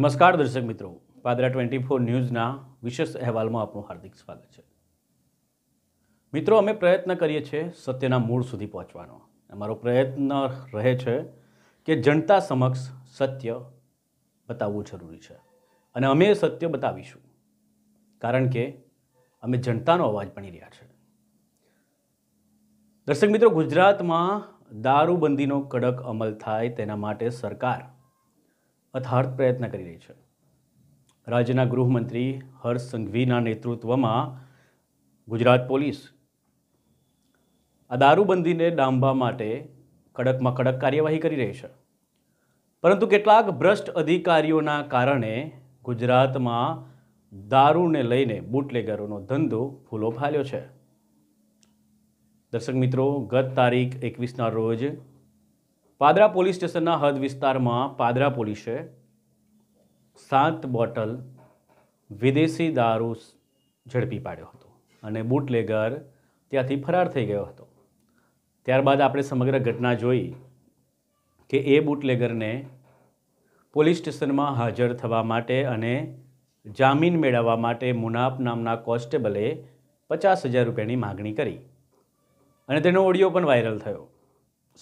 નમસ્કાર દર્શક મિત્રો પાદરા ટ્વેન્ટી ફોર ન્યૂઝના વિશેષ અહેવાલમાં આપનું હાર્દિક સ્વાગત છે મિત્રો અમે પ્રયત્ન કરીએ છીએ સત્યના મૂળ સુધી પહોંચવાનો અમારો પ્રયત્ન રહે છે કે જનતા સમક્ષ સત્ય બતાવવું જરૂરી છે અને અમે એ સત્ય બતાવીશું કારણ કે અમે જનતાનો અવાજ બની રહ્યા છે દર્શક મિત્રો ગુજરાતમાં દારૂબંધીનો કડક અમલ થાય તેના માટે સરકાર અથાર્થ પ્રયત્ન કરી રહી છે રાજ્યના ગૃહમંત્રી હર્ષ સંઘવીના નેતૃત્વમાં ગુજરાત પોલીસ આ દારૂબંધીને ડામવા માટે કડકમાં કડક કાર્યવાહી કરી રહી છે પરંતુ કેટલાક ભ્રષ્ટ અધિકારીઓના કારણે ગુજરાતમાં દારૂને લઈને બુટલેગરોનો ધંધો ફૂલો ફાલ્યો છે દર્શક મિત્રો ગત તારીખ એકવીસના રોજ પાદરા પોલીસ સ્ટેશનના હદ વિસ્તારમાં પાદરા પોલીસે સાત બોટલ વિદેશી દારૂ ઝડપી પાડ્યો હતો અને બુટલેગર ત્યાંથી ફરાર થઈ ગયો હતો ત્યારબાદ આપણે સમગ્ર ઘટના જોઈ કે એ બુટલેગરને પોલીસ સ્ટેશનમાં હાજર થવા માટે અને જામીન મેળવવા માટે મુનાફ નામના કોન્સ્ટેબલે પચાસ હજાર રૂપિયાની માગણી કરી અને તેનો ઓડિયો પણ વાયરલ થયો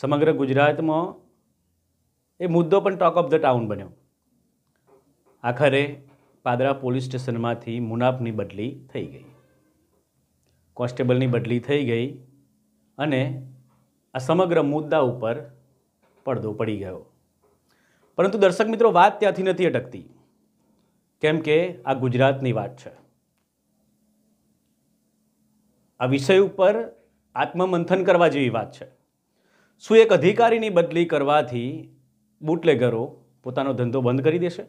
સમગ્ર ગુજરાતમાં એ મુદ્દો પણ ટોક ઓફ ધ ટાઉન બન્યો આખરે પાદરા પોલીસ સ્ટેશનમાંથી મુનાફની બદલી થઈ ગઈ કોન્સ્ટેબલની બદલી થઈ ગઈ અને આ સમગ્ર મુદ્દા ઉપર પડદો પડી ગયો પરંતુ દર્શક મિત્રો વાત ત્યાંથી નથી અટકતી કેમ કે આ ગુજરાતની વાત છે આ વિષય ઉપર આત્મમંથન કરવા જેવી વાત છે શું એક અધિકારીની બદલી કરવાથી બુટલેગરો પોતાનો ધંધો બંધ કરી દેશે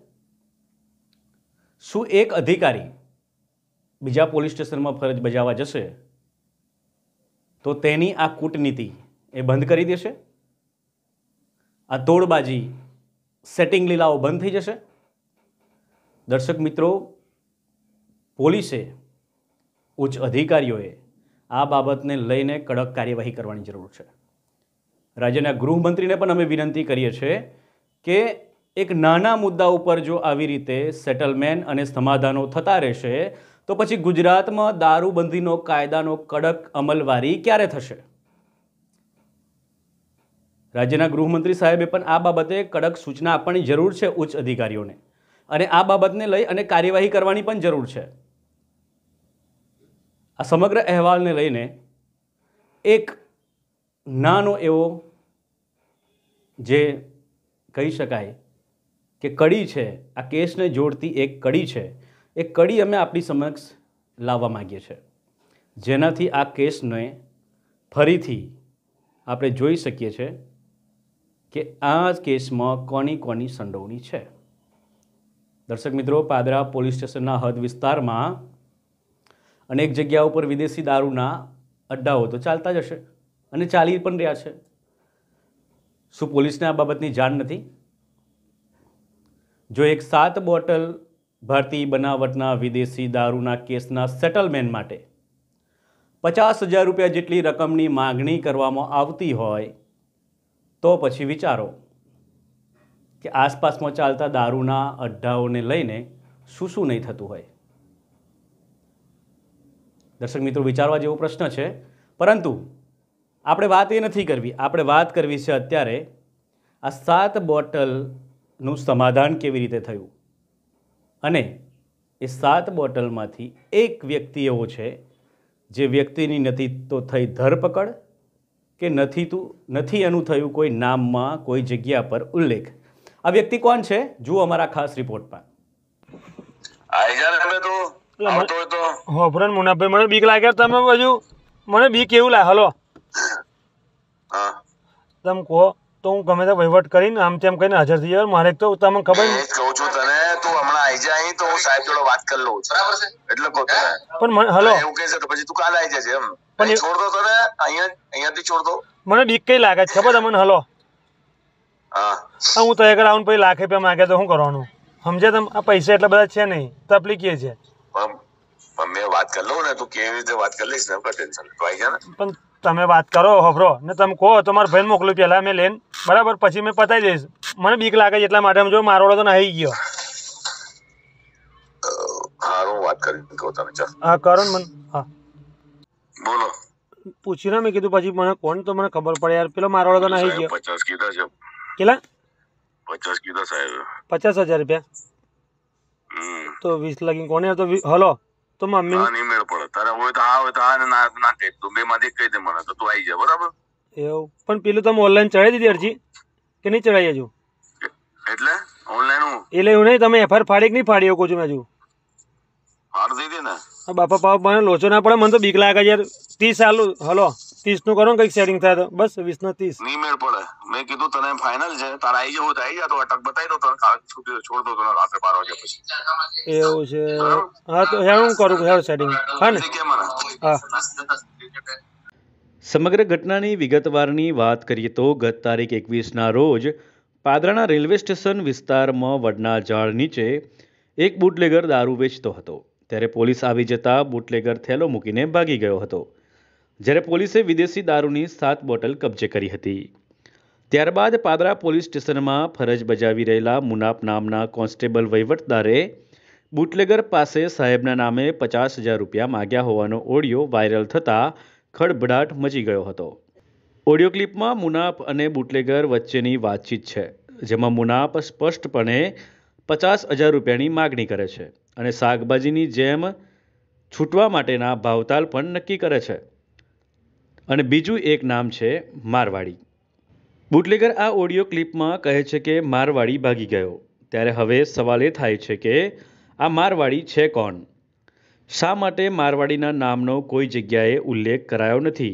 શું એક અધિકારી બીજા પોલીસ સ્ટેશનમાં ફરજ બજાવવા જશે તો તેની આ કૂટનીતિ એ બંધ કરી દેશે આ તોડબાજી સેટિંગ લીલાઓ બંધ થઈ જશે દર્શક મિત્રો પોલીસે ઉચ્ચ અધિકારીઓએ આ બાબતને લઈને કડક કાર્યવાહી કરવાની જરૂર છે રાજ્યના ગૃહમંત્રીને પણ અમે વિનંતી કરીએ છીએ કે એક નાના મુદ્દા ઉપર જો આવી રીતે સેટલમેન્ટ અને સમાધાનો થતા રહેશે તો પછી ગુજરાતમાં દારૂબંધીનો કાયદાનો કડક અમલવારી ક્યારે થશે રાજ્યના ગૃહમંત્રી સાહેબે પણ આ બાબતે કડક સૂચના આપવાની જરૂર છે ઉચ્ચ અધિકારીઓને અને આ બાબતને લઈ અને કાર્યવાહી કરવાની પણ જરૂર છે આ સમગ્ર અહેવાલને લઈને એક નાનો એવો જે કહી શકાય કે કડી છે આ કેસને જોડતી એક કડી છે એ કડી અમે આપણી સમક્ષ લાવવા માગીએ છીએ જેનાથી આ કેસને ફરીથી આપણે જોઈ શકીએ છીએ કે આ કેસમાં કોની કોની સંડોવણી છે દર્શક મિત્રો પાદરા પોલીસ સ્ટેશનના હદ વિસ્તારમાં અનેક જગ્યા ઉપર વિદેશી દારૂના અડ્ડાઓ તો ચાલતા જ હશે અને ચાલી પણ રહ્યા છે શું પોલીસને આ બાબતની જાણ નથી જો એક સાત બોટલ ભારતીય બનાવટના વિદેશી દારૂના કેસના સેટલમેન્ટ માટે પચાસ હજાર રૂપિયા જેટલી રકમની માગણી કરવામાં આવતી હોય તો પછી વિચારો કે આસપાસમાં ચાલતા દારૂના અડ્ડાઓને લઈને શું શું નહીં થતું હોય દર્શક મિત્રો વિચારવા જેવો પ્રશ્ન છે પરંતુ આપણે વાત એ નથી કરવી આપણે વાત કરવી છે અત્યારે આ સાત બોટલનું સમાધાન કેવી રીતે થયું અને એ સાત બોટલમાંથી એક વ્યક્તિ એવો છે જે વ્યક્તિની નથી તો થઈ ધરપકડ કે નથી તું નથી એનું થયું કોઈ નામમાં કોઈ જગ્યા પર ઉલ્લેખ આ વ્યક્તિ કોણ છે જુઓ અમારા ખાસ રિપોર્ટમાં હોભરન મુનાભાઈ મને બીક લાગે તમે બાજુ મને બીક કેવું લાગે હલો તમે કહો તો હું ગમે તે વહીવટ કરીને આમ તેમ કહીને હાજર થઈ જાય મારે તો તમને ખબર એ કહું છું તને તું હમણાં આવી જાય તો હું સાહેબ જોડે વાત કરી લઉં બરાબર છે એટલે કહું તને પણ મને હલો એવું કહે છે તો પછી તું કાલે આવી જજે એમ પણ છોડ દો તને અહીંયા અહીંયાથી છોડ દો મને બીક કઈ લાગે છે ખબર તમને હલો હા હું તો એક રાઉન્ડ પછી લાખ રૂપિયા માંગે તો શું કરવાનું સમજે તમે આ પૈસા એટલા બધા છે નહીં તકલીફ કે છે મેં વાત કરી લઉં ને તું કેવી રીતે વાત કરી લઈશ ને ટેન્શન તો આવી જાય ને પણ તમે વાત કરો હફરો ને તમે કહો તમારા ભાઈને મોકલું પહેલાં મેં લઈને બરાબર પછી મેં પતાવી દઈશ મને બીક લાગે છે એટલા માટે જો મારોડો તો નાહી ગયો મેં કીધું પછી મને કોણ તો મને ખબર પડે યાર પેલો મારોડો તો નાહી ગયો પચાસ પચાસ હજાર રૂપિયા તો વીસ લાગીને કોને તો હલો તો મમ્મી હોય તો આ હોય તો આ ના ના કહી તું બે માંથી કહી દે મને તો તું આવી જા બરાબર એવું પણ પેલું તમે ઓનલાઈન ચડાવી દીધી અરજી કે નહીં ચડાવી હજુ એટલે ઓનલાઈન હું એટલે એવું નહીં તમે એફઆર ફાડી કે નહીં ફાડી શકો છો મેં હજુ ફાડી દીધી ને બાપા પાપ મને લોચો ના પડે મને તો બીક લાગે યાર ત્રીસ સાલ હલો ત્રીસનું કરો ને કંઈક સેટિંગ થાય તો બસ ના ત્રીસ નહીં મેળ પડે મેં કીધું તને ફાઇનલ છે તારા આવી જવું તો આવી તો અટક બતાવી દો તને કાલ છૂટી છોડ દો તને રાત્રે બાર વાગે પછી એવું છે હા તો હેર હું કરું હેર સેટિંગ હા ને હા સમગ્ર ઘટનાની વિગતવારની વાત કરીએ તો ગત તારીખ એકવીસના રોજ પાદરાના રેલવે સ્ટેશન વિસ્તારમાં વડના ઝાડ નીચે એક બુટલેગર દારૂ વેચતો હતો ત્યારે પોલીસ આવી જતા બુટલેગર થેલો મૂકીને ભાગી ગયો હતો જ્યારે પોલીસે વિદેશી દારૂની સાત બોટલ કબજે કરી હતી ત્યારબાદ પાદરા પોલીસ સ્ટેશનમાં ફરજ બજાવી રહેલા મુનાફ નામના કોન્સ્ટેબલ વહીવટદારે બુટલેગર પાસે સાહેબના નામે પચાસ હજાર રૂપિયા માગ્યા હોવાનો ઓડિયો વાયરલ થતાં ખડભડાટ મચી ગયો હતો ઓડિયો ક્લિપમાં મુનાફ અને બુટલેગર વચ્ચેની વાતચીત છે જેમાં મુનાફ સ્પષ્ટપણે પચાસ હજાર રૂપિયાની માગણી કરે છે અને શાકભાજીની જેમ છૂટવા માટેના ભાવતાલ પણ નક્કી કરે છે અને બીજું એક નામ છે મારવાડી બુટલેગર આ ઓડિયો ક્લિપમાં કહે છે કે મારવાડી ભાગી ગયો ત્યારે હવે સવાલ એ થાય છે કે આ મારવાડી છે કોણ શા માટે મારવાડીના નામનો કોઈ જગ્યાએ ઉલ્લેખ કરાયો નથી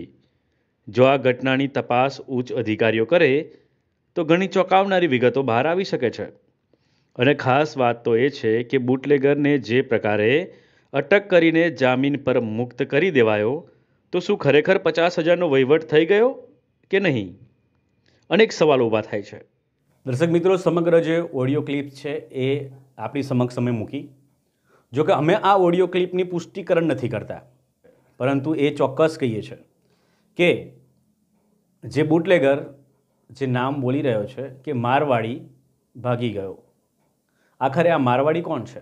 જો આ ઘટનાની તપાસ ઉચ્ચ અધિકારીઓ કરે તો ઘણી ચોંકાવનારી વિગતો બહાર આવી શકે છે અને ખાસ વાત તો એ છે કે બુટલેગરને જે પ્રકારે અટક કરીને જામીન પર મુક્ત કરી દેવાયો તો શું ખરેખર પચાસ હજારનો વહીવટ થઈ ગયો કે નહીં અનેક સવાલો ઊભા થાય છે દર્શક મિત્રો સમગ્ર જે ઓડિયો ક્લિપ છે એ આપણી સમક્ષ અમે મૂકી જો કે અમે આ ઓડિયો ક્લિપની પુષ્ટિકરણ નથી કરતા પરંતુ એ ચોક્કસ કહીએ છીએ કે જે બુટલેગર જે નામ બોલી રહ્યો છે કે મારવાડી ભાગી ગયો આખરે આ મારવાડી કોણ છે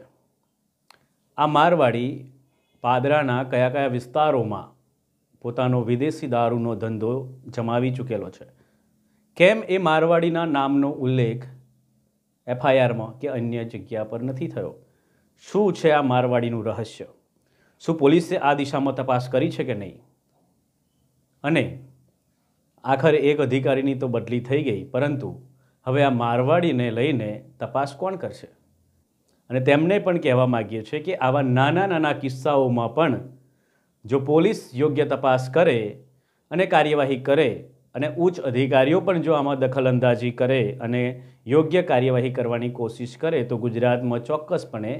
આ મારવાડી પાદરાના કયા કયા વિસ્તારોમાં પોતાનો વિદેશી દારૂનો ધંધો જમાવી ચૂકેલો છે કેમ એ મારવાડીના નામનો ઉલ્લેખ એફઆઈઆરમાં કે અન્ય જગ્યા પર નથી થયો શું છે આ મારવાડીનું રહસ્ય શું પોલીસે આ દિશામાં તપાસ કરી છે કે નહીં અને આખરે એક અધિકારીની તો બદલી થઈ ગઈ પરંતુ હવે આ મારવાડીને લઈને તપાસ કોણ કરશે અને તેમને પણ કહેવા માગીએ છીએ કે આવા નાના નાના કિસ્સાઓમાં પણ જો પોલીસ યોગ્ય તપાસ કરે અને કાર્યવાહી કરે અને ઉચ્ચ અધિકારીઓ પણ જો આમાં દખલઅંદાજી કરે અને યોગ્ય કાર્યવાહી કરવાની કોશિશ કરે તો ગુજરાતમાં ચોક્કસપણે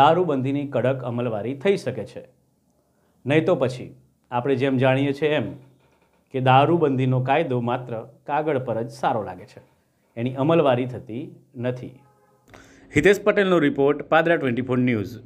દારૂબંધીની કડક અમલવારી થઈ શકે છે નહીં તો પછી આપણે જેમ જાણીએ છીએ એમ કે દારૂબંધીનો કાયદો માત્ર કાગળ પર જ સારો લાગે છે એની અમલવારી થતી નથી હિતેશ પટેલનો report Padra twenty four news